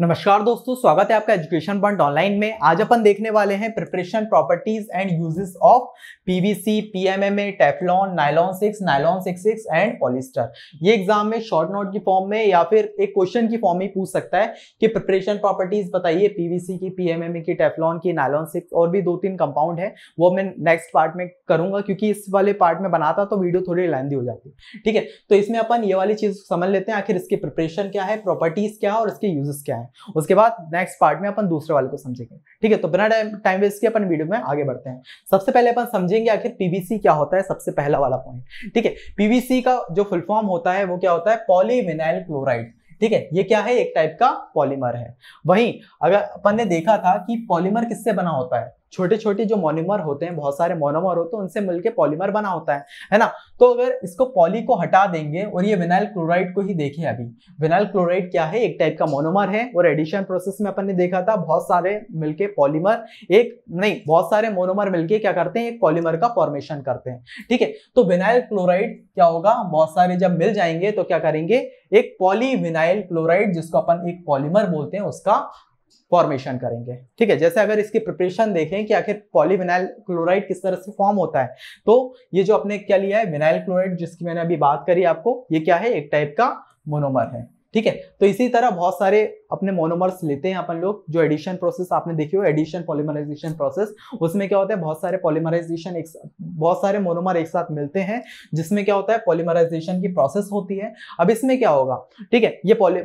नमस्कार दोस्तों स्वागत है आपका एजुकेशन पॉइंट ऑनलाइन में आज अपन देखने वाले हैं preparation properties and uses of PVC, PMMA, Teflon nylon six nylon six six and polyester ये एग्जाम में शॉर्ट नोट की फॉर्म में या फिर एक क्वेश्चन की फॉर्म में पूछ सकता है कि प्रिपरेशन प्रॉपर्टीज बताइए पीवीसी की पीएमएमए की टेफलॉन की नाइलॉन सिक्स और भी दो तीन कंपाउंड है वो मैं नेक्स्ट पार्ट में करूंगा क्योंकि इस वाले पार्ट में बनाता तो वीडियो थोड़ी लेंदी हो जाती है ठीक है तो इसमें अपन ये वाली चीज समझ लेते हैं आखिर इसकी प्रिपरेशन क्या है प्रॉपर्टीज क्या है और इसके यूजेस क्या है है उसके बाद नेक्स्ट पार्ट में अपन दूसरे वाले को समझेंगे ठीक है तो बिना टाइम वेस्ट के अपन वीडियो में आगे बढ़ते हैं सबसे पहले अपन समझेंगे आखिर पीवीसी क्या होता है सबसे पहला वाला पॉइंट ठीक है पीवीसी का जो फुल फॉर्म होता है वो क्या होता है पॉलीविनाइल क्लोराइड ठीक है ये क्या है एक टाइप का पॉलीमर है वहीं अगर अपन ने देखा था कि पॉलीमर किससे बना होता है छोटे छोटे जो मोनोमर होते हैं बहुत सारे मोनोमर होते हैं उनसे मिलकर पॉलीमर बना होता है है ना तो अगर इसको पॉली को हटा देंगे और ये विनाइल क्लोराइड को ही देखें अभी विनाइल क्लोराइड क्या है एक टाइप का मोनोमर है और एडिशन प्रोसेस में अपन ने देखा था बहुत सारे मिलकर पॉलीमर एक नहीं बहुत सारे मोनोमर मिलकर क्या करते हैं एक पॉलीमर का फॉर्मेशन करते हैं ठीक है तो विनाइल क्लोराइड क्या होगा बहुत सारे जब मिल जाएंगे तो क्या करेंगे एक पॉलीविनाइल क्लोराइड जिसको अपन एक पॉलीमर बोलते हैं उसका फॉर्मेशन करेंगे ठीक है जैसे अगर इसकी प्रिपरेशन देखें कि आखिर पॉलीविनाइल क्लोराइड किस तरह से फॉर्म होता है तो ये जो आपने क्या लिया है विनाइल क्लोराइड जिसकी मैंने अभी बात करी आपको ये क्या है एक टाइप का मोनोमर है ठीक है तो इसी तरह बहुत सारे अपने मोनोमर्स लेते हैं अपन लोग जो एडिशन प्रोसेस आपने देखी हो एडिशन पॉलीमराइजेशन प्रोसेस उसमें क्या होता है बहुत सारे पॉलीमराइजेशन एक बहुत सारे मोनोमर एक साथ मिलते हैं जिसमें क्या होता है पॉलीमराइजेशन की प्रोसेस होती है अब इसमें क्या होगा ठीक है ये पॉली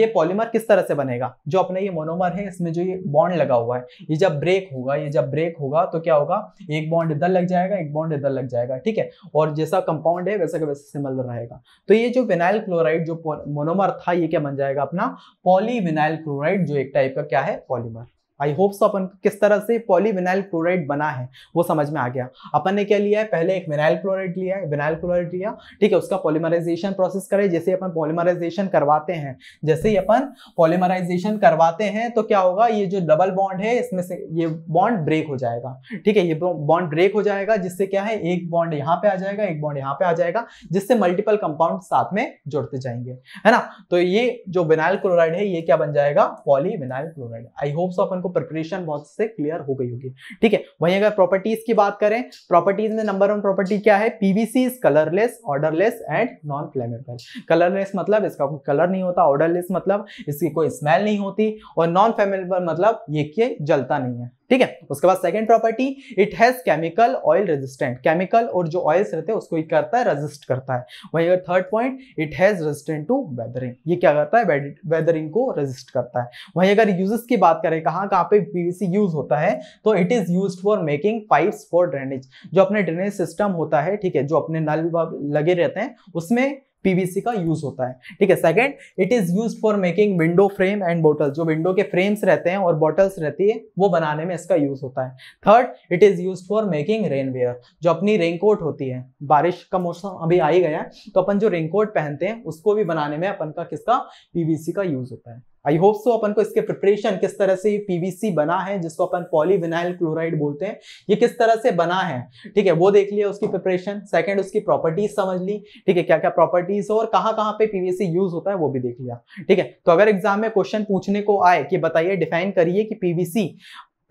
ये पॉलीमर किस तरह से बनेगा जो अपने ये मोनोमर है इसमें जो ये बॉन्ड लगा हुआ है ये जब ब्रेक होगा ये जब ब्रेक होगा तो क्या होगा एक बॉन्ड इधर लग जाएगा एक बॉन्ड इधर लग जाएगा ठीक है और जैसा कंपाउंड है वैसा का वैसा सिमिलर रहेगा तो ये जो फिनाइल क्लोराइड जो मोनोमर था ये क्या बन जाएगा अपना पॉलीविनाइल क्लोराइड जो एक टाइप का क्या है पॉलीमर आई होप सो अपन किस तरह से पॉलीविनाइल क्लोराइड बना है वो समझ में आ गया अपन ने क्या लिया है पहले एक विनाइल क्लोराइड लिया है विनाइल क्लोराइड लिया ठीक है उसका पॉलीमराइजेशन प्रोसेस करें जैसे अपन पॉलीमराइजेशन करवाते हैं जैसे ही अपन पॉलीमराइजेशन करवाते हैं तो क्या होगा ये जो डबल बॉन्ड है इसमें से ये बॉन्ड ब्रेक हो जाएगा ठीक है ये बॉन्ड ब्रेक हो जाएगा जिससे क्या है एक बॉन्ड यहाँ पे आ जाएगा एक बॉन्ड यहाँ पे आ जाएगा जिससे मल्टीपल कंपाउंड साथ में जुड़ते जाएंगे है ना तो ये जो विनाइल क्लोराइड है ये क्या बन जाएगा polyvinyl chloride I hope so अपन आपको प्रिपरेशन बहुत से क्लियर हो गई होगी ठीक है वहीं अगर प्रॉपर्टीज की बात करें प्रॉपर्टीज में नंबर वन प्रॉपर्टी क्या है PVC is colourless odourless and non flammable colourless मतलब इसका कोई कलर नहीं होता ऑर्डरलेस मतलब इसकी कोई स्मेल नहीं होती और नॉन फ्लेमेबल मतलब ये कि जलता नहीं है ठीक है उसके बाद second property it has chemical oil resistant chemical और जो ऑयल्स रहते हैं उसको करता है रेजिस्ट करता है वहीं अगर third point it has resistant to weathering ये क्या करता है वेदरिंग को रेजिस्ट करता है वहीं अगर यूजेस की बात करें कहाँ कहाँ पे पीवीसी यूज होता है तो it is use for making pipe for drainage जो अपने ड्रेनेज सिस्टम होता है ठीक है जो अपने नल लगे रहते हैं उसमें पीवीसी का यूज होता है ठीक है second it is use for making window frame and bottle जो विंडो के फ्रेम्स रहते हैं और बॉटल्स रहती है वो बनाने में इसका यूज होता है third it is use for making rainwear जो अपनी रेनकोट होती है बारिश का मौसम अभी आ ही गया है तो अपन जो रेनकोट पहनते हैं उसको भी बनाने में अपन का किसका पीवीसी का यूज होता है आई होप सो अपन को इसके प्रिपरेशन किस तरह से पीवीसी बना है जिसको अपन पॉलीविनाइल क्लोराइड बोलते हैं ये किस तरह से बना है ठीक है वो देख लिया उसकी प्रिपरेशन सेकंड उसकी प्रॉपर्टीज समझ ली ठीक है क्या क्या प्रॉपर्टीज और कहाँ कहाँ पे पीवीसी यूज होता है वो भी देख लिया ठीक है तो अगर एग्जाम में क्वेश्चन पूछने को आए कि बताइए डिफाइन करिए कि PVC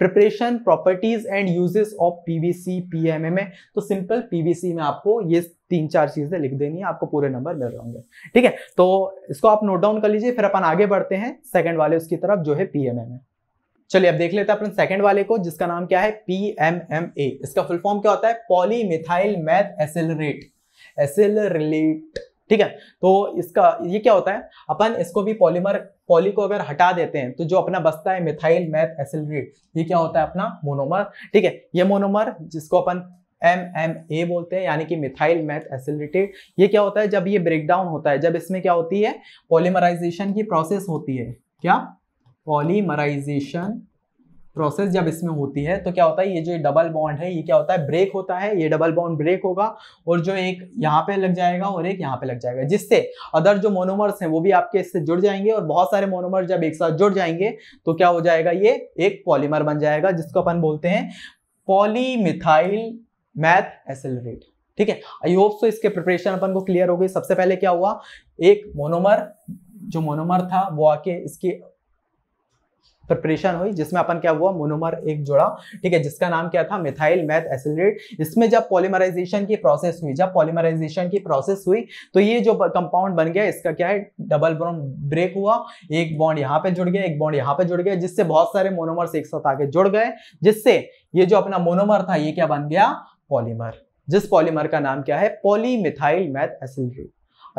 preparation properties and uses of PVC PMA तो सिंपल पीवीसी में आपको ये तीन चार चीजें लिख देनी है आपको पूरे नंबर मिल रहे ठीक है तो इसको आप नोट डाउन कर लीजिए फिर अपन आगे बढ़ते हैं सेकंड वाले उसकी तरफ जो है पीएमए में चलिए अब देख लेते हैं अपन सेकंड वाले को जिसका नाम क्या है पी एम एम ए इसका फुल फॉर्म क्या होता है पॉलीमिथाइल मैथ एसिलरेट एसिलरेट ठीक है तो इसका ये क्या होता है अपन इसको भी पॉलीमर पॉली को अगर हटा देते हैं तो जो अपना बसता है मिथाइल मैथ एसिलरेट ये क्या होता है अपना मोनोमर ठीक है ये मोनोमर जिसको अपन एम एम ए बोलते हैं यानी कि मिथाइल मैथ एसिलिटेड ये क्या होता है जब ये ब्रेक डाउन होता है जब इसमें क्या होती है पॉलीमराइजेशन की प्रोसेस होती है क्या पॉलीमराइजेशन प्रोसेस जब इसमें होती है तो क्या होता है ये जो डबल बॉन्ड है ये क्या होता है ब्रेक होता है ये डबल बॉन्ड ब्रेक होगा और जो एक यहाँ पे लग जाएगा और एक यहाँ पे लग जाएगा जिससे अदर जो मोनोमर्स हैं वो भी आपके इससे जुड़ जाएंगे और बहुत सारे मोनोमर जब एक साथ जुड़ जाएंगे तो क्या हो जाएगा ये एक पॉलीमर बन जाएगा जिसको अपन बोलते हैं पॉलीमिथाइल मैथ एसेलरेट ठीक है आई होप सो इसके प्रिपरेशन अपन को क्लियर हो गई सबसे पहले क्या हुआ एक मोनोमर जो मोनोमर था वो आके इसकी प्रिपरेशन हुई जिसमें अपन क्या हुआ मोनोमर एक जोड़ा ठीक है जिसका नाम क्या था मिथाइल मैथ एसिलेट इसमें जब पॉलीमराइजेशन की प्रोसेस हुई जब पॉलीमराइजेशन की प्रोसेस हुई तो ये जो कंपाउंड बन गया इसका क्या है डबल बॉन्ड ब्रेक हुआ एक बॉन्ड यहाँ पे जुड़ गया एक बॉन्ड यहाँ पे जुड़ गया जिससे बहुत सारे मोनोमर्स एक साथ आगे जुड़ गए जिससे ये जो अपना मोनोमर था ये क्या बन गया पॉलीमर जिस पॉलीमर का नाम क्या है polymethyl methacrylate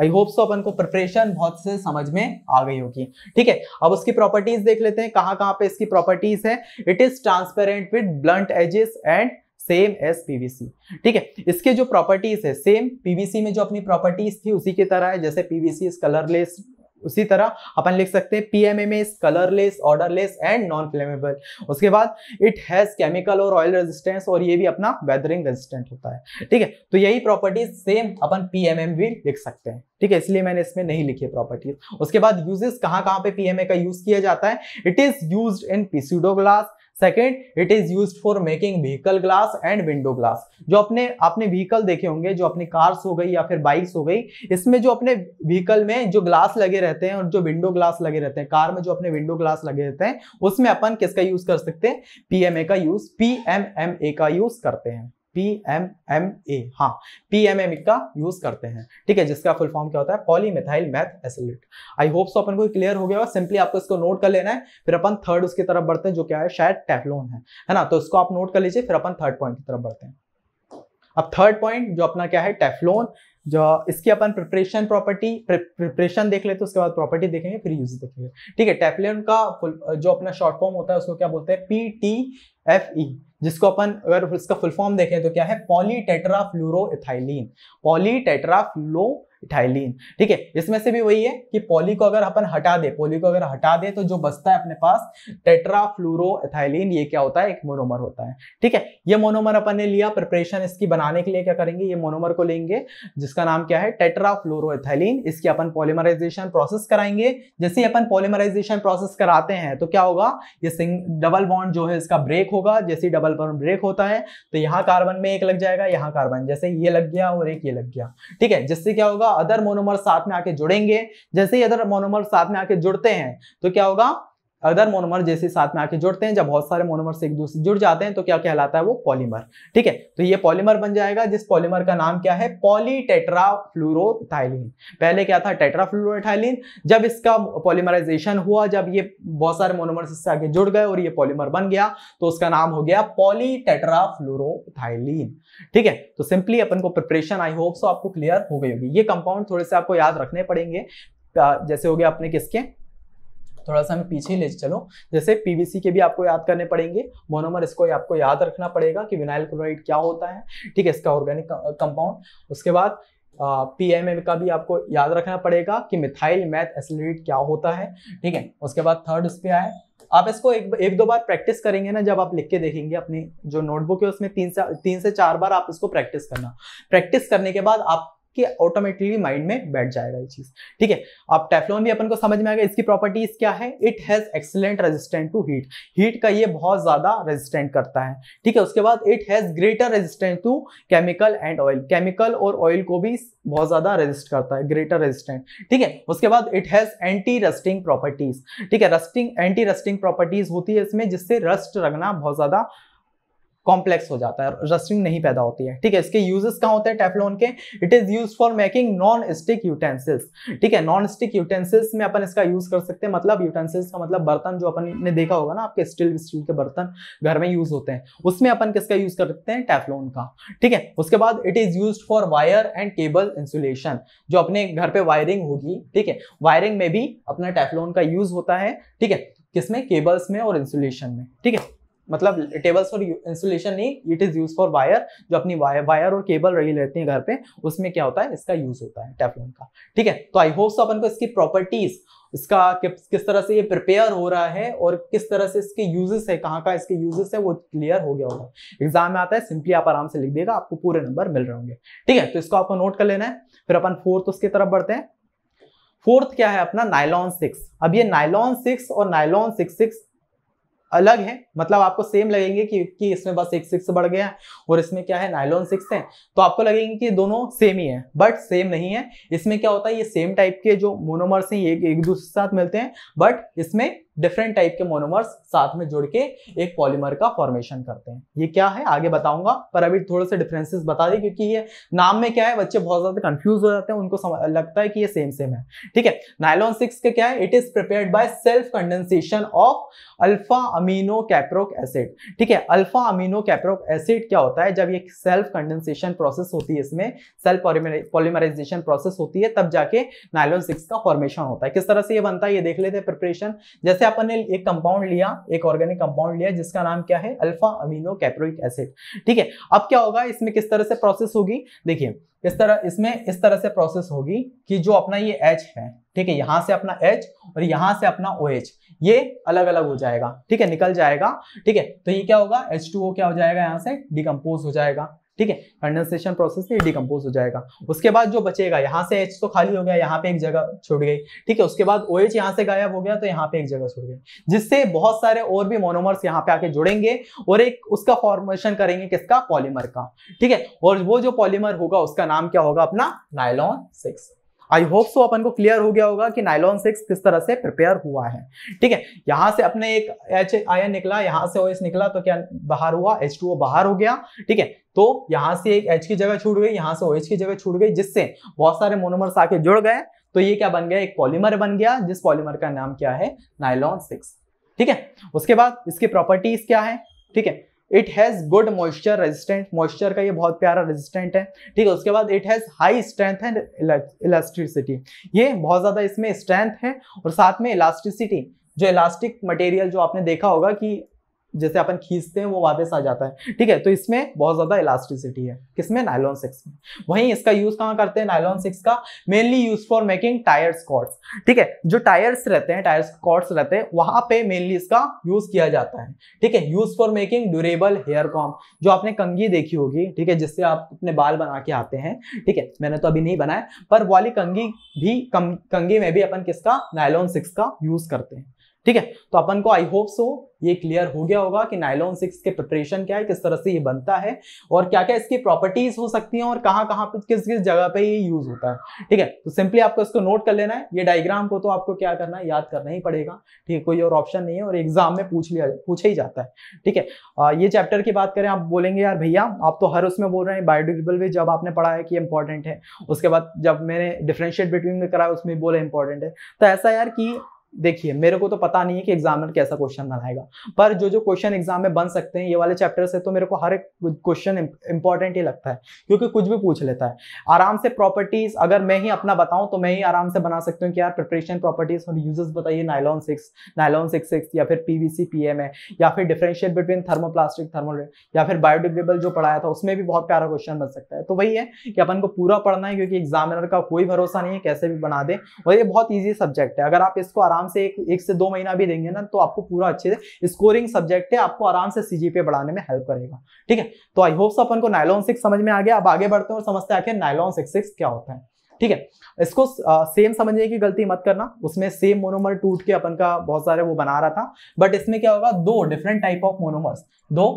I hope so अपन को प्रिपरेशन बहुत से समझ में आ गई होगी ठीक है अब उसकी प्रॉपर्टीज देख लेते हैं कहाँ कहाँ पे इसकी प्रॉपर्टीज है it is transparent with blunt edges and same as PVC ठीक है इसके जो प्रॉपर्टीज है सेम पीवीसी में जो अपनी प्रॉपर्टीज थी उसी की तरह है जैसे पीवीसी इज कलरलेस उसी तरह अपन लिख सकते हैं PMMA's colourless odourless and non flammable उसके बाद इट हैज केमिकल और ऑयल रेजिस्टेंस और ये भी अपना वेदरिंग रेजिस्टेंट होता है ठीक है तो यही प्रॉपर्टीज सेम अपन पीएमएम भी लिख सकते हैं ठीक है इसलिए मैंने इसमें नहीं लिखी प्रॉपर्टीज उसके बाद यूजेस कहां कहां पे पीएमए का यूज किया जाता है it is use in pseudo glass second it is use for making vehicle glass and window glass जो अपने अपने व्हीकल देखे होंगे जो अपनी कार्स हो गई या फिर बाइक्स हो गई इसमें जो अपने व्हीकल में जो ग्लास लगे रहते हैं और जो विंडो ग्लास लगे रहते हैं कार में जो अपने विंडो ग्लास लगे रहते हैं उसमें अपन किसका यूज कर सकते हैं पीएमए का यूज पीएमएमए का यूज करते हैं पी एम एम ए हाँ पी एम एम का यूज करते हैं ठीक है जिसका फुल फॉर्म क्या होता है polymethyl methacrylate I hope so अपन को क्लियर हो गया और सिंपली आपको इसको नोट कर लेना है फिर अपन थर्ड उसकी तरफ बढ़ते हैं जो क्या है शायद टेफलोन है है ना तो इसको आप नोट कर लीजिए फिर अपन थर्ड पॉइंट की तरफ बढ़ते हैं अब थर्ड पॉइंट जो अपना क्या है टेफलोन जो इसकी अपन प्रिपरेशन प्रॉपर्टी प्रिपरेशन देख लेते तो उसके बाद प्रॉपर्टी देखेंगे फिर यूज देखेंगे ठीक है टेफलियन का जो अपना शॉर्ट फॉर्म होता है उसको क्या बोलते हैं पी टी एफ ई जिसको अपन अगर इसका फुल फॉर्म देखें तो क्या है पॉली पॉली टेट्राफ्लो इथाइलिन ठीक है इसमें से भी वही है कि पॉली को अगर अपन हटा दे पॉली को अगर हटा दे तो जो बचता है अपने पास टेट्राफ्लूरो एथाइलिन ये क्या होता है एक मोनोमर होता है ठीक है ये मोनोमर अपन ने लिया प्रिपरेशन इसकी बनाने के लिए क्या करेंगे ये मोनोमर को लेंगे जिसका नाम क्या है टेट्राफ्लोरोथाइलिन इसकी अपन पॉलीमराइजेशन प्रोसेस कराएंगे जैसे अपन पॉलीमराइजेशन प्रोसेस कराते हैं तो क्या होगा ये डबल बॉन्ड जो है इसका ब्रेक होगा जैसे डबल बॉन्ड ब्रेक होता है तो यहाँ कार्बन में एक लग जाएगा यहाँ कार्बन जैसे ये लग गया और एक ये लग गया ठीक है जिससे क्या होगा अदर मोनोमर साथ में आके जुड़ेंगे जैसे ही अदर मोनोमर साथ में आके जुड़ते हैं तो क्या होगा अदर मोनोमर जैसे साथ में आके जुड़ते हैं जब बहुत सारे मोनोमर्स एक दूसरे जुड़ जाते हैं तो क्या कहलाता है वो पॉलीमर ठीक है तो ये पॉलीमर बन जाएगा जिस पॉलीमर का नाम क्या है पॉलीटेट्राफ्लूरोथाइलिन पहले क्या था टेट्राफ्लूरोथाइलिन जब इसका पॉलीमराइजेशन हुआ जब ये बहुत सारे मोनोमर्स इससे आगे जुड़ गए और ये पॉलीमर बन गया तो उसका नाम हो गया पॉलीटेट्राफ्लूरोथाइलिन ठीक है तो सिंपली अपन को प्रिपरेशन आई होप सो आपको क्लियर हो गई होगी ये कंपाउंड थोड़े से आपको याद रखने पड़ेंगे जैसे हो गया अपने किसके थोड़ा सा हमें पीछे ले चलो जैसे पीवीसी के भी आपको याद करने पड़ेंगे मोनोमर इसको आपको याद रखना पड़ेगा कि विनाइल क्लोराइड क्या होता है ठीक है इसका ऑर्गेनिक कंपाउंड उसके बाद पी एम एम का भी आपको याद रखना पड़ेगा कि मिथाइल मैथ एसिलेट क्या होता है ठीक है उसके बाद थर्ड उस पर आए आप इसको एक एक दो बार प्रैक्टिस करेंगे ना जब आप लिख के देखेंगे अपनी जो नोटबुक है उसमें तीन से तीन से चार बार आप इसको प्रैक्टिस करना प्रैक्टिस करने के बाद आप कि ऑटोमेटिकली माइंड में बैठ जाएगा ये चीज़ ठीक है अब टेफ्लॉन भी अपन को समझ में आएगा इसकी प्रॉपर्टीज क्या है it has excellent resistant to heat heat का ये बहुत ज़्यादा रेजिस्टेंट करता है ठीक है उसके बाद it has greater resistant to chemical and oil chemical और ऑयल को भी बहुत ज़्यादा रेजिस्ट करता है ग्रेटर रेजिस्टेंट ठीक है उसके बाद it has anti rusting properties ठीक है रस्टिंग एंटी रस्टिंग प्रॉपर्टीज होती है इसमें जिससे रस्ट रखना बहुत ज़्यादा कॉम्प्लेक्स हो जाता है रस्टिंग नहीं पैदा होती है ठीक है इसके यूजेस कहाँ होते हैं टेफलोन के it is use for making non stick utensils ठीक है नॉन स्टिक यूटेंसिल्स में अपन इसका यूज कर सकते हैं मतलब यूटेंसिल्स का मतलब बर्तन जो अपन ने देखा होगा ना आपके स्टील स्टील के बर्तन घर में यूज होते हैं उसमें अपन किसका यूज कर सकते हैं टेफलोन का ठीक है उसके बाद it is use for wire and cable insulation जो अपने घर पे वायरिंग होगी ठीक है वायरिंग में भी अपना टेफलोन का यूज होता है ठीक है किसमें केबल्स में और इंसुलेशन में ठीक है मतलब टेबल्स फॉर इंसुलेशन नहीं it is use for wire जो अपनी वायर वायर और केबल रही रहती है घर पे उसमें क्या होता है इसका यूज होता है टेफलॉन का ठीक है तो आई होप सो अपन को इसकी प्रॉपर्टीज इसका किस तरह से ये प्रिपेयर हो रहा है और किस तरह से इसके यूजेस है कहाँ का इसके यूजेस है वो क्लियर हो गया होगा एग्जाम में आता है सिंपली आप आराम से लिख देगा आपको पूरे नंबर मिल रहे होंगे ठीक है तो इसको आपको नोट कर लेना है फिर अपन फोर्थ उसकी तरफ बढ़ते हैं फोर्थ क्या है अपना नाइलॉन सिक्स अब ये नाइलॉन सिक्स और नाइलॉन सिक्स सिक्स अलग है मतलब आपको सेम लगेंगे कि, कि इसमें बस एक सिक्स बढ़ गया और इसमें क्या है नाइलॉन सिक्स है तो आपको लगेंगे कि दोनों सेम ही है बट सेम नहीं है इसमें क्या होता है ये सेम टाइप के जो मोनोमर्स हैं ये एक दूसरे के साथ मिलते हैं बट इसमें डिफरेंट टाइप के मोनोमर्स साथ में जुड़ के एक पॉलीमर का फॉर्मेशन करते हैं ये क्या है आगे बताऊंगा पर अभी थोड़े से डिफरेंसेस बता दें क्योंकि ये नाम में क्या है बच्चे बहुत ज्यादा कंफ्यूज हो जाते हैं उनको लगता है कि ये सेम सेम है ठीक है नाइलॉन सिक्स का क्या है it is prepare by self condensation of alpha amino caproic acid ठीक है अल्फा अमीनो कैप्रोक एसिड क्या होता है जब ये सेल्फ कंडेंसेशन प्रोसेस होती है इसमें सेल्फ पॉलीमराइजेशन प्रोसेस होती है तब जाके नाइलॉन सिक्स का फॉर्मेशन होता है किस तरह से ये बनता है ये देख लेते हैं प्रिपरेशन जैसे अपन ने एक कंपाउंड लिया एक ऑर्गेनिक कंपाउंड लिया जिसका नाम क्या है अल्फा अमीनो कैप्रोइक एसिड ठीक है अब क्या होगा इसमें किस तरह से प्रोसेस होगी देखिए इस तरह इसमें इस तरह से प्रोसेस होगी कि जो अपना ये एच है ठीक है यहां से अपना एच और यहां से अपना ओ OH, ये अलग अलग हो जाएगा ठीक है निकल जाएगा ठीक है तो ये क्या होगा एच क्या हो जाएगा यहां से डिकम्पोज हो जाएगा ठीक है कंडेंसेशन प्रोसेस से डिकम्पोज हो जाएगा उसके बाद जो बचेगा यहाँ से एच तो खाली हो गया यहाँ पे एक जगह छूट गई ठीक है उसके बाद ओ एच यहाँ से गायब हो गया तो यहाँ पे एक जगह छूट गई जिससे बहुत सारे और भी मोनोमर्स यहाँ पे आके जुड़ेंगे और एक उसका फॉर्मेशन करेंगे किसका पॉलीमर का ठीक है और वो जो पॉलीमर होगा उसका नाम क्या होगा अपना nylon six I hope so अपन को क्लियर हो गया होगा कि नाइलॉन सिक्स किस तरह से प्रिपेयर हुआ है ठीक है यहां से अपने एक एच आयन निकला यहां से ओ निकला तो क्या बाहर हुआ एच बाहर हो गया ठीक है तो यहाँ से एक एच की जगह छूट गई यहाँ से ओ की जगह छूट गई जिससे बहुत सारे मोनोमर्स आके जुड़ गए तो ये क्या बन गया एक पॉलीमर बन गया जिस पॉलीमर का नाम क्या है नाइलॉन सिक्स ठीक है उसके बाद इसकी प्रॉपर्टीज क्या है ठीक है it has good moisture resistant moisture का ये बहुत प्यारा रेजिस्टेंट है ठीक है उसके बाद it has high strength and elasticity ये बहुत ज़्यादा इसमें स्ट्रेंथ है और साथ में इलास्टिसिटी जो इलास्टिक मटेरियल जो आपने देखा होगा कि जैसे अपन खींचते हैं वो वापस आ जाता है ठीक है तो इसमें बहुत ज़्यादा इलास्टिसिटी है किसमें नायलॉन सिक्स में वहीं इसका यूज़ कहाँ करते हैं नायलॉन सिक्स का mainly use for making tyres scots ठीक है जो टायर्स रहते हैं टायर्स स्कॉट्स रहते हैं वहाँ पे मेनली इसका यूज़ किया जाता है ठीक है use for making durable hair comb जो आपने कंगी देखी होगी ठीक है जिससे आप अपने बाल बना के आते हैं ठीक है मैंने तो अभी नहीं बनाया पर वाली कंगी भी कंगी में भी अपन किसका नायलॉन सिक्स का यूज़ करते हैं ठीक है तो अपन को आई होप सो ये क्लियर हो गया होगा कि नाइलॉन सिक्स के प्रिपरेशन क्या है किस तरह से ये बनता है और क्या क्या इसकी प्रॉपर्टीज हो सकती हैं और कहाँ कहाँ पे किस किस जगह पे ये यूज होता है ठीक है तो सिंपली आपको इसको नोट कर लेना है ये डायग्राम को तो आपको क्या करना है याद करना ही पड़ेगा ठीक है कोई और ऑप्शन नहीं है और एग्जाम में पूछ लिया पूछा ही जाता है ठीक है ये चैप्टर की बात करें आप बोलेंगे यार भैया आप तो हर उसमें बोल रहे हैं बायोडिग्रेबल भी जब आपने पढ़ा है कि इंपॉर्टेंट है उसके बाद जब मैंने डिफ्रेंशिएट बिटवीन में कराया उसमें बोला इंपॉर्टेंट है तो ऐसा यार की देखिए मेरे को तो पता नहीं है कि एग्जामिनर कैसा क्वेश्चन बनाएगा पर जो जो क्वेश्चन एग्जाम में बन सकते हैं ये वाले चैप्टर से तो मेरे को हर एक क्वेश्चन इंपॉर्टेंट ही लगता है क्योंकि कुछ भी पूछ लेता है आराम से प्रॉपर्टीज अगर मैं ही अपना बताऊं तो मैं ही आराम से बना सकती हूँ कि यार प्रिपरेशन प्रॉपर्टीज और यूजेस बताइए nylon six nylon six six या फिर पी वी या फिर डिफ्रेंशिएट बिटवीन थर्मोप्लास्टिक थर्मोल या फिर बायोडिग्रेबल जो पढ़ाया था उसमें भी बहुत प्यारा क्वेश्चन बन सकता है तो वही है कि अपन को पूरा पढ़ना है क्योंकि एग्जामिनर का कोई भरोसा नहीं है कैसे भी बना दे और ये बहुत ईजी सब्जेक्ट है अगर आप इसको आराम आराम से एक एक से दो महीना भी देंगे ना तो आपको पूरा अच्छे से स्कोरिंग सब्जेक्ट है आपको आराम से सीजीपीए बढ़ाने में हेल्प करेगा ठीक है तो आई होप्स अपन को नाइलॉन सिक्स समझ में आ गया अब आगे बढ़ते हैं और समझते हैं आखिर नाइलॉन सिक्स सिक्स क्या होता है ठीक है इसको आ, सेम समझने की गलती मत करना उसमें सेम मोनोमर टूट के अपन का बहुत सारे वो बना रहा था बट इसमें क्या होगा दो डिफरेंट टाइप ऑफ मोनोमर्स दो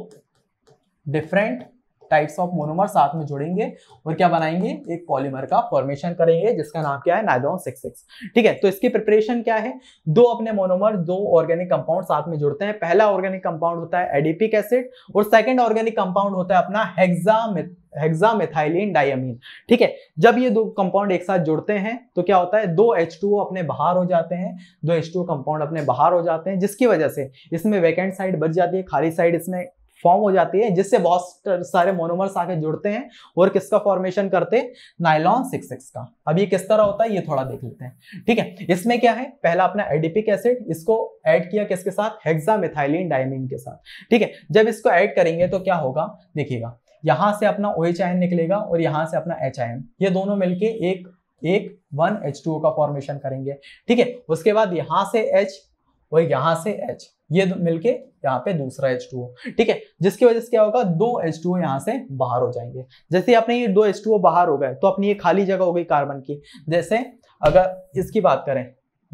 डिफरेंट टाइप्स ऑफ मोनोमर साथ में जुड़ेंगे और क्या बनाएंगे एक पॉलीमर का फॉर्मेशन करेंगे जिसका नाम क्या है नाइलॉन सिक्स सिक्स ठीक है तो इसकी प्रिपरेशन क्या है दो अपने मोनोमर दो ऑर्गेनिक कंपाउंड साथ में जुड़ते हैं पहला ऑर्गेनिक कंपाउंड होता है एडीपिक एसिड और सेकेंड ऑर्गेनिक कंपाउंड होता है अपना हेक्सामिथ हेक्सामेथाइलिन डायमीन ठीक है जब ये दो कंपाउंड एक साथ जुड़ते हैं तो क्या होता है दो एच अपने बाहर हो जाते हैं दो एच कंपाउंड अपने बाहर हो जाते हैं जिसकी वजह से इसमें वैकेंट साइड बच जाती है खाली साइड इसमें फॉर्म हो जाती है जिससे बहुत सारे मोनोमर्स आके जुड़ते हैं और किसका फॉर्मेशन करते हैं नाइलॉन सिक्स सिक्स का अब ये किस तरह होता है ये थोड़ा देख लेते हैं ठीक है इसमें क्या है पहला अपना एडिपिक एसिड इसको ऐड किया किसके साथ हेक्सामिथाइलिन डायमिन के साथ ठीक है जब इसको ऐड करेंगे तो क्या होगा देखिएगा यहां से अपना ओ OH निकलेगा और यहां से अपना एच ये दोनों मिलके एक एक वन एच टू का फॉर्मेशन करेंगे ठीक है उसके बाद यहां से एच वही यहां से H ये मिलके यहाँ पे दूसरा एच टू ठीक है जिसकी वजह से क्या होगा दो एच टू यहाँ से बाहर हो जाएंगे जैसे अपने ये दो एच टू बाहर हो गए तो अपनी ये खाली जगह हो गई कार्बन की जैसे अगर इसकी बात करें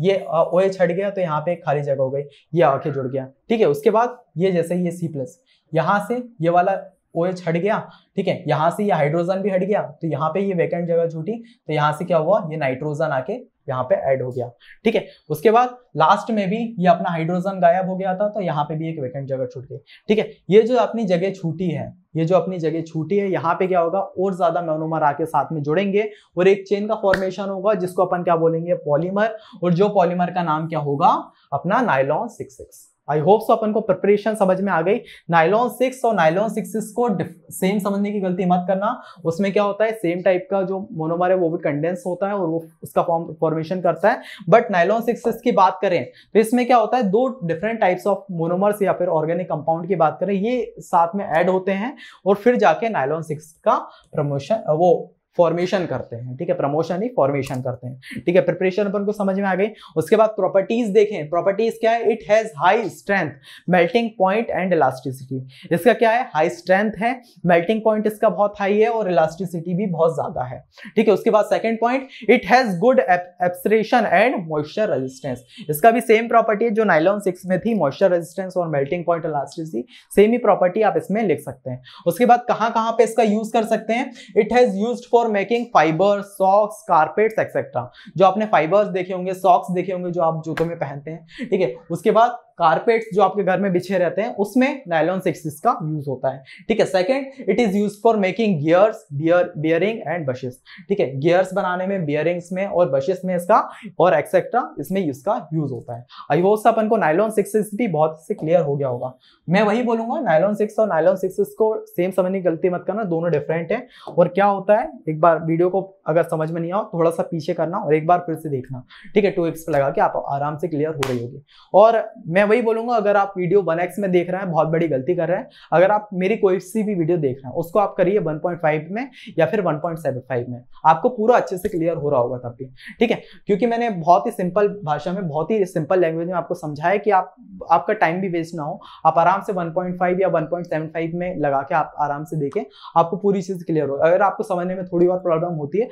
ये ओ एच हट गया तो यहाँ पे खाली जगह हो गई ये आके जुड़ गया ठीक है उसके बाद ये जैसे ये सी प्लस यहाँ से ये वाला ओ OH हट गया ठीक है यहाँ से ये यह हाइड्रोजन भी हट गया तो यहाँ पे ये वैकेंट जगह छूटी तो यहाँ से क्या हुआ ये नाइट्रोजन आके यहाँ पे ऐड हो गया ठीक है उसके बाद लास्ट में भी ये अपना हाइड्रोजन गायब हो गया था तो यहाँ पे भी एक वैकेंट जगह छूट गई ठीक है ये जो अपनी जगह छूटी है ये जो अपनी जगह छूटी है यहाँ पे क्या होगा और ज्यादा मोनोमर आके साथ में जुड़ेंगे और एक चेन का फॉर्मेशन होगा जिसको अपन क्या बोलेंगे पॉलीमर और जो पॉलीमर का नाम क्या होगा अपना nylon six six I hope so अपन को प्रिपरेशन समझ में आ गई नाइलॉन सिक्स और नाइलॉन सिक्स को सेम समझने की गलती मत करना उसमें क्या होता है सेम टाइप का जो मोनोमर है वो भी कंडेंस होता है और वो उसका फॉर्म फॉर्मेशन करता है बट नाइलॉन सिक्स की बात करें तो इसमें क्या होता है दो डिफरेंट टाइप्स ऑफ मोनोमर्स या फिर ऑर्गेनिक कंपाउंड की बात करें ये साथ में ऐड होते हैं और फिर जाके नाइलॉन सिक्स का प्रमोशन वो फॉर्मेशन करते हैं ठीक है प्रमोशन ही फॉर्मेशन करते हैं ठीक है प्रिपरेशन अपन को समझ में आ गई उसके बाद प्रॉपर्टीज देखें प्रॉपर्टीज क्या है it has high strength melting point and elasticity इसका क्या है हाई स्ट्रेंथ है मेल्टिंग पॉइंट इसका बहुत हाई है और इलास्टिसिटी भी बहुत ज्यादा है ठीक है उसके बाद second point it has good abrasion and moisture resistance इसका भी सेम प्रॉपर्टी है जो नाइलॉन सिक्स में थी मॉइस्चर रेजिस्टेंस और मेल्टिंग पॉइंट इलास्टिसिटी सेम ही प्रॉपर्टी आप इसमें लिख सकते हैं उसके बाद कहाँ कहाँ पे इसका यूज कर सकते हैं it has use for for making fibre socks carpets etcetera जो आपने फाइबर्स देखे होंगे सॉक्स देखे होंगे जो आप जूतों में पहनते हैं ठीक है उसके बाद कारपेट्स जो आपके घर में बिछे रहते हैं उसमें नायलॉन सिक्स का यूज होता है ठीक है second it is use for making gears bear bearing and bushes ठीक है गियर्स बनाने में बियरिंग्स में और बशेस में इसका और एक्सेट्रा इसमें इसका यूज होता है आई होप अपन को नायलॉन सिक्स भी बहुत से क्लियर हो गया होगा मैं वही बोलूंगा नायलॉन सिक्स और नायलॉन सिक्स को सेम समझने की गलती मत करना दोनों डिफरेंट है और क्या होता है एक बार वीडियो को अगर समझ में नहीं आओ थोड़ा सा पीछे करना और एक बार फिर से देखना ठीक है टू एक्स लगा के आप आराम से क्लियर हो रही होगी और मैं मैं वही बोलूंगा अगर आप वीडियो वन एक्स में देख रहे हैं बहुत बड़ी गलती कर रहे हैं अगर आप मेरी कोई सी भी वीडियो देख रहे हैं उसको आप करिए वन पॉइंट फाइव में या फिर वन पॉइंट सेवन फाइव में आपको पूरा अच्छे से क्लियर हो रहा होगा तब भी ठीक है क्योंकि मैंने बहुत ही सिंपल भाषा में बहुत ही सिंपल लैंग्वेज में आपको समझाया कि आप आपका टाइम भी वेस्ट ना हो आप आराम से फाइव या फाइव में लगा के आप आराम से देखें आपको पूरी चीज़ क्लियर हो अगर आपको समझने में थोड़ी और प्रॉब्लम होती है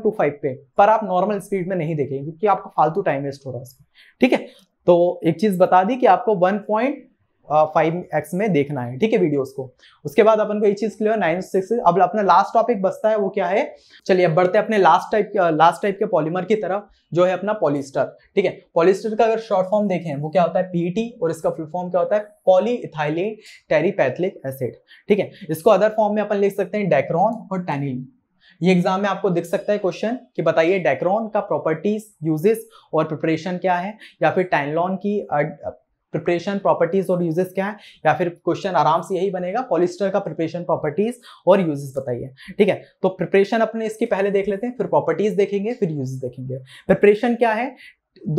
तो फाइव पे पर आप नॉर्मल स्पीड में नहीं देखेंगे क्योंकि आपका फालतू टाइम वेस्ट हो रहा है ठीक है तो एक चीज बता दी कि आपको वन पॉइंट फाइव एक्स में देखना है ठीक है वीडियोस को उसके बाद अपन को एक चीज क्लियर नाइन सिक्स अब अपना लास्ट टॉपिक बचता है वो क्या है चलिए अब बढ़ते हैं अपने लास्ट टाइप लास्ट टाइप के पॉलीमर की तरफ जो है अपना पॉलिस्टर ठीक है पॉलिस्टर का अगर शॉर्ट फॉर्म देखें वो क्या होता है पीटी e और इसका फुल फॉर्म क्या होता है इथाइली टेरीपैथलिक एसिड ठीक है इसको अदर फॉर्म में अपन लिख सकते हैं डेक्रॉन और टैनिन ये एग्जाम में आपको दिख सकता है क्वेश्चन कि बताइए डेक्रॉन का प्रॉपर्टीज यूजेस और प्रिपरेशन क्या है या फिर टैनलॉन की प्रिपरेशन प्रॉपर्टीज और यूजेस क्या है या फिर क्वेश्चन आराम से यही बनेगा पॉलिस्टर का प्रिपरेशन प्रॉपर्टीज और यूजेस बताइए ठीक है तो प्रिपरेशन अपने इसकी पहले देख लेते हैं फिर प्रॉपर्टीज देखेंगे फिर यूजेस देखेंगे प्रिपरेशन क्या है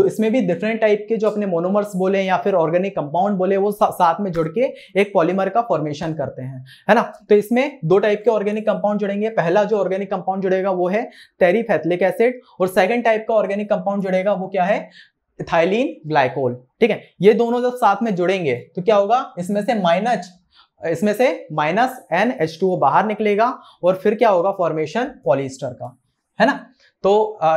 इसमें भी डिफरेंट टाइप के जो अपने मोनोमर्स बोले या फिर ऑर्गेनिक कंपाउंड बोले वो सा, साथ में जुड़ के एक पॉलीमर का फॉर्मेशन करते हैं है ना तो इसमें दो टाइप के ऑर्गेनिक कंपाउंड जुड़ेंगे पहला जो ऑर्गेनिक कंपाउंड जुड़ेगा वो है तेरीफेथलिक एसिड और सेकेंड टाइप का ऑर्गेनिक कंपाउंड जुड़ेगा वो क्या है थाइलिन ग्लाइकोल ठीक है ये दोनों जब साथ में जुड़ेंगे तो क्या होगा इसमें से माइनस इसमें से माइनस एन एच टू बाहर निकलेगा और फिर क्या होगा फॉर्मेशन पॉलिस्टर का है ना तो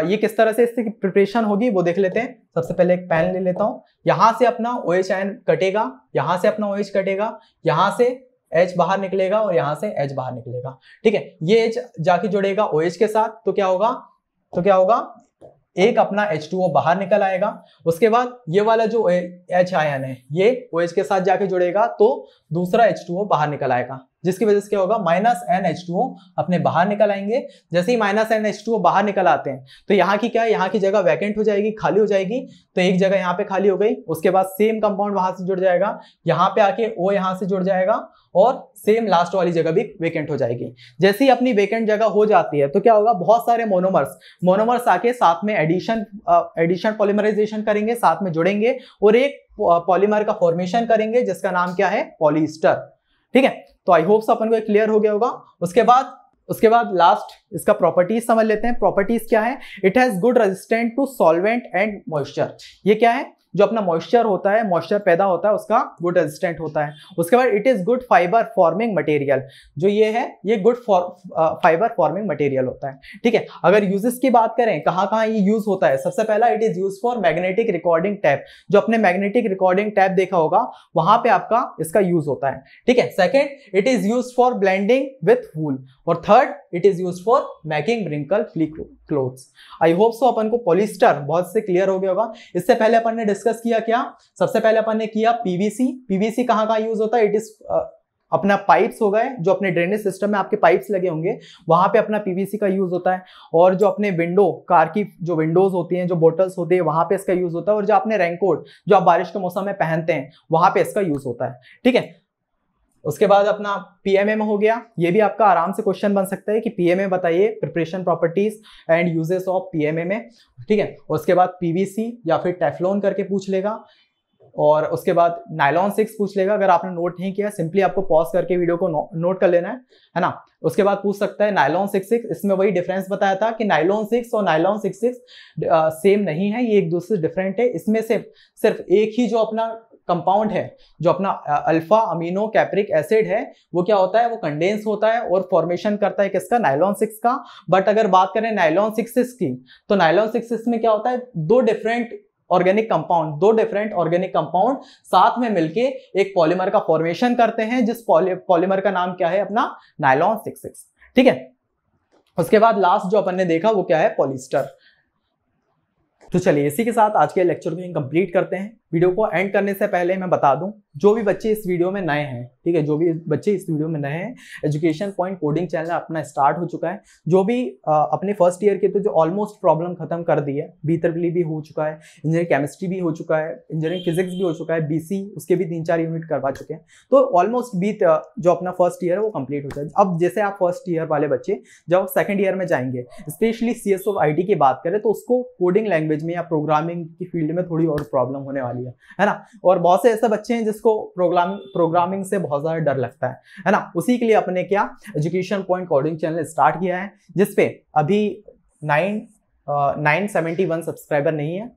ये किस तरह से इसकी प्रिपरेशन होगी वो देख लेते हैं सबसे पहले एक पैन ले लेता हूँ यहाँ से अपना ओ एच आयन कटेगा यहाँ से अपना ओ OH एच कटेगा यहाँ से एच बाहर निकलेगा और यहाँ से एच बाहर निकलेगा ठीक है ये एच जाके जुड़ेगा ओ OH एच के साथ तो क्या होगा तो क्या होगा एक अपना एच ओ बाहर निकल आएगा उसके बाद ये वाला जो एच आयन है ये ओ OH एच के साथ जाके जुड़ेगा तो दूसरा एच H2O बाहर निकल आएगा जिसकी वजह से क्या होगा माइनस एन एच टू अपने बाहर निकल आएंगे जैसे ही माइनस एन एच टू बाहर निकल आते हैं तो यहाँ की क्या है यहाँ की जगह वैकेंट हो जाएगी खाली हो जाएगी तो एक जगह यहाँ पे खाली हो गई उसके बाद सेम कंपाउंड वहां से जुड़ जाएगा यहाँ पे आके ओ यहाँ से जुड़ जाएगा और सेम लास्ट वाली जगह भी वेकेंट हो जाएगी जैसे ही अपनी वेकेंट जगह हो जाती है तो क्या होगा बहुत सारे मोनोमर्स मोनोमर्स आके साथ में एडिशन एडिशन पॉलीमराइजेशन करेंगे साथ में जुड़ेंगे और एक पॉलीमर का फॉर्मेशन करेंगे जिसका नाम क्या है पॉलीस्टर ठीक है तो आई होप अपन को क्लियर हो गया होगा उसके बाद उसके बाद लास्ट इसका प्रॉपर्टीज समझ लेते हैं प्रॉपर्टीज क्या है it has good resistant to solvent and moisture ये क्या है जो अपना मॉइस्चर होता है मॉइस्चर पैदा होता है उसका गुड रेजिस्टेंट होता है उसके बाद it is good fibre forming material जो ये है ये गुड फाइबर फॉर्मिंग मटेरियल होता है ठीक है अगर यूजेस की बात करें कहाँ कहाँ ये यूज होता है सबसे पहला it is use for magnetic recording tape जो अपने मैग्नेटिक रिकॉर्डिंग टैप देखा होगा वहां पर आपका इसका यूज होता है ठीक है second it is use for blending with wool और third it is use for making wrinkle free clothes I hope so अपन को पॉलिस्टर बहुत से क्लियर हो गया होगा इससे पहले अपन ने डिस्कस किया क्या सबसे पहले अपन ने किया पीवीसी पीवीसी कहाँ कहाँ यूज होता है इट इज अपना पाइप्स हो गए जो अपने ड्रेनेज सिस्टम में आपके पाइप्स लगे होंगे वहाँ पे अपना पीवीसी का यूज़ होता है और जो अपने विंडो कार की जो विंडोज़ होती हैं जो बोटल्स होती है वहाँ पे इसका यूज़ होता है और जो अपने रेनकोट जो आप बारिश के मौसम में पहनते हैं वहाँ पे इसका यूज़ होता है ठीक है उसके बाद अपना पीएमएम में हो गया ये भी आपका आराम से क्वेश्चन बन सकता है कि पीएमए बताइए preparation properties and uses of PMA में ठीक है उसके बाद पीवीसी या फिर टेफलोन करके पूछ लेगा और उसके बाद नाइलॉन सिक्स पूछ लेगा अगर आपने नोट नहीं किया सिंपली आपको पॉज करके वीडियो को नो, नोट कर लेना है है ना उसके बाद पूछ सकता है नाइलॉन सिक्स सिक्स इसमें वही डिफरेंस बताया था कि नाइलॉन सिक्स और नाइलॉन सिक्स सिक्स सेम नहीं है ये एक दूसरे डिफरेंट है इसमें से सिर्फ एक ही जो अपना कंपाउंड है जो अपना अल्फा अमीनो कैप्रिक एसिड है वो क्या होता है वो कंडेंस होता है और फॉर्मेशन करता है किसका नाइलॉन सिक्स का बट अगर बात करें नाइलॉन सिक्सिस की तो नाइलॉन सिक्सिस में क्या होता है दो डिफरेंट ऑर्गेनिक कंपाउंड दो डिफरेंट ऑर्गेनिक कंपाउंड साथ में मिलके एक पॉलीमर का फॉर्मेशन करते हैं जिस पॉलीमर का नाम क्या है अपना नाइलॉन सिक्स ठीक है उसके बाद लास्ट जो अपन ने देखा वो क्या है पॉलिस्टर तो चलिए इसी के साथ आज के लेक्चर को कंप्लीट करते हैं वीडियो को एंड करने से पहले मैं बता दूं जो भी बच्चे इस वीडियो में नए हैं ठीक है जो भी बच्चे इस वीडियो में नए हैं एजुकेशन पॉइंट कोडिंग चैनल अपना स्टार्ट हो चुका है जो भी आ, अपने फर्स्ट ईयर के तो जो ऑलमोस्ट प्रॉब्लम खत्म कर दी है बीतरबली भी हो चुका है इंजीनियरिंग केमिस्ट्री भी हो चुका है इंजीनियरिंग फिजिक्स भी हो चुका है बी उसके भी तीन चार यूनिट करवा चुके हैं तो ऑलमोस्ट बीत जो अपना फर्स्ट ईयर है वो कंप्लीट हो जाए अब जैसे आप फर्स्ट ईयर वाले बच्चे जब आप सेकेंड ईयर में जाएंगे स्पेशली सी एस की बात करें तो उसको कोडिंग लैंग्वेज में या प्रोग्रामिंग की फील्ड में थोड़ी और प्रॉब्लम होने वाली है चाहिए है ना और बहुत से ऐसे बच्चे हैं जिसको प्रोग्रामिंग प्रोग्रामिंग से बहुत ज़्यादा डर लगता है है ना उसी के लिए अपने क्या education point coding channel start किया है जिसपे अभी nine nine seventy one subscriber नहीं है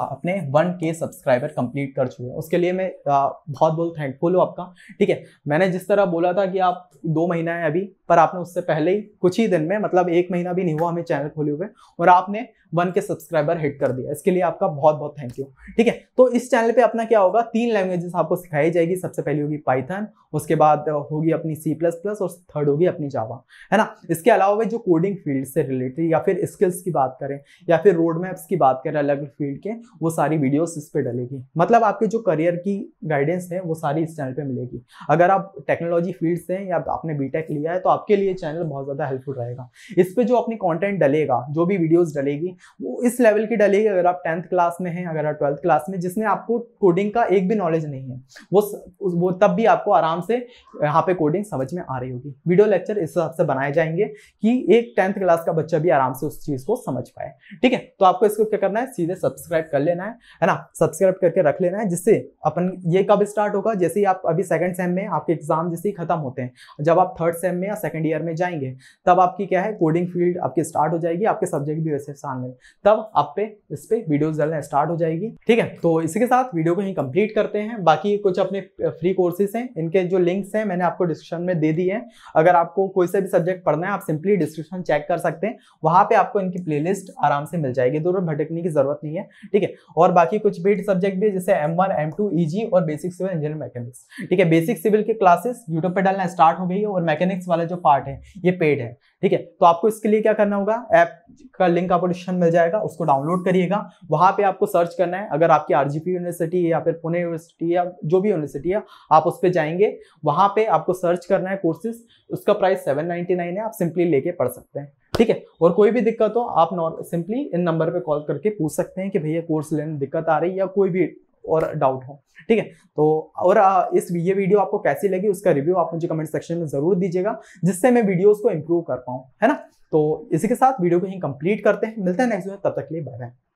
अपने वन के सब्सक्राइबर कंप्लीट कर चुके हैं उसके लिए मैं बहुत बहुत थैंकफुल हूँ आपका ठीक है मैंने जिस तरह बोला था कि आप दो महीना है अभी पर आपने उससे पहले ही कुछ ही दिन में मतलब एक महीना भी नहीं हुआ हमें चैनल खोले हुए और आपने वन के सब्सक्राइबर हिट कर दिया इसके लिए आपका बहुत बहुत थैंक यू ठीक है तो इस चैनल पर अपना क्या होगा तीन लैंग्वेजेस आपको सिखाई जाएगी सबसे पहली होगी पाइथन उसके बाद होगी अपनी सी प्लस प्लस और थर्ड होगी अपनी जावा है ना इसके अलावा जो कोडिंग फील्ड से रिलेटेड या फिर स्किल्स की बात करें या फिर रोड मैप्स की बात करें अलग अलग फील्ड के वो सारी वीडियोस इस पर डलेगी मतलब आपके जो करियर की गाइडेंस है वो सारी इस चैनल पे मिलेगी अगर आप टेक्नोलॉजी फील्ड से हैं या आपने बीटेक लिया है तो आपके लिए चैनल बहुत ज़्यादा हेल्पफुल रहेगा इस पर जो अपनी कॉन्टेंट डलेगा जो भी वीडियोज़ डलेगी वो इस लेवल की डलेगी अगर आप टेंथ क्लास में हैं अगर आप ट्वेल्थ क्लास में जिसने आपको कोडिंग का एक भी नॉलेज नहीं है वो वो तब भी आपको आराम से यहाँ पे कोडिंग समझ में आ रही होगी वीडियो लेक्चर इस हिसाब से बनाए जाएंगे कि एक टेंथ क्लास का बच्चा भी आराम से उस चीज़ को समझ पाए ठीक है तो आपको इसको क्या करना है सीधे सब्सक्राइब कर लेना है है ना सब्सक्राइब करके रख लेना है जिससे अपन ये कब स्टार्ट होगा जैसे ही आप अभी सेकंड सेम में आपके एग्जाम जैसे ही खत्म होते हैं जब आप थर्ड सेम में या सेकंड ईयर में जाएंगे तब आपकी क्या है कोडिंग फील्ड आपकी स्टार्ट हो जाएगी आपके सब्जेक्ट भी वैसे सामने तब आप पे इस पर वीडियोज डालना स्टार्ट हो जाएगी ठीक है तो इसी के साथ वीडियो को ही कंप्लीट करते हैं बाकी कुछ अपने फ्री कोर्सेज हैं इनके जो लिंक्स हैं मैंने आपको डिस्क्रिप्शन में दे दिए हैं अगर आपको कोई सा भी सब्जेक्ट पढ़ना है आप सिंपली डिस्क्रिप्शन चेक कर सकते हैं वहां पे आपको इनकी प्लेलिस्ट आराम से मिल जाएगी दूर भटकने की जरूरत नहीं है ठीक है ठीक है और बाकी कुछ बीट सब्जेक्ट भी जैसे एम वन एम टू और बेसिक सिविल इंजीनियर मैकेनिक्स ठीक है बेसिक सिविल की क्लासेस यूट्यूब पर डालना स्टार्ट हो गई है और मैकेनिक्स वाला जो पार्ट है ये पेड है ठीक है तो आपको इसके लिए क्या करना होगा ऐप का लिंक आपको डिस्क्रिप्शन मिल जाएगा उसको डाउनलोड करिएगा वहां पे आपको सर्च करना है अगर आपकी आरजीपी यूनिवर्सिटी या फिर पुणे यूनिवर्सिटी या जो भी यूनिवर्सिटी है आप उस पर जाएंगे वहां पे आपको सर्च करना है कोर्सेज उसका प्राइस सेवन है आप सिंपली लेके पढ़ सकते हैं ठीक है और कोई भी दिक्कत हो आप नॉर्मल सिंपली इन नंबर पे कॉल करके पूछ सकते हैं कि भैया कोर्स लेने दिक्कत आ रही है या कोई भी और डाउट हो ठीक है तो और इस ये वीडियो आपको कैसी लगी उसका रिव्यू आप मुझे कमेंट सेक्शन में जरूर दीजिएगा जिससे मैं वीडियोस को इम्प्रूव कर पाऊँ है ना तो इसी के साथ वीडियो को ही कंप्लीट करते हैं मिलते हैं नेक्स्ट वीडियो तब तक लिए बाय बाय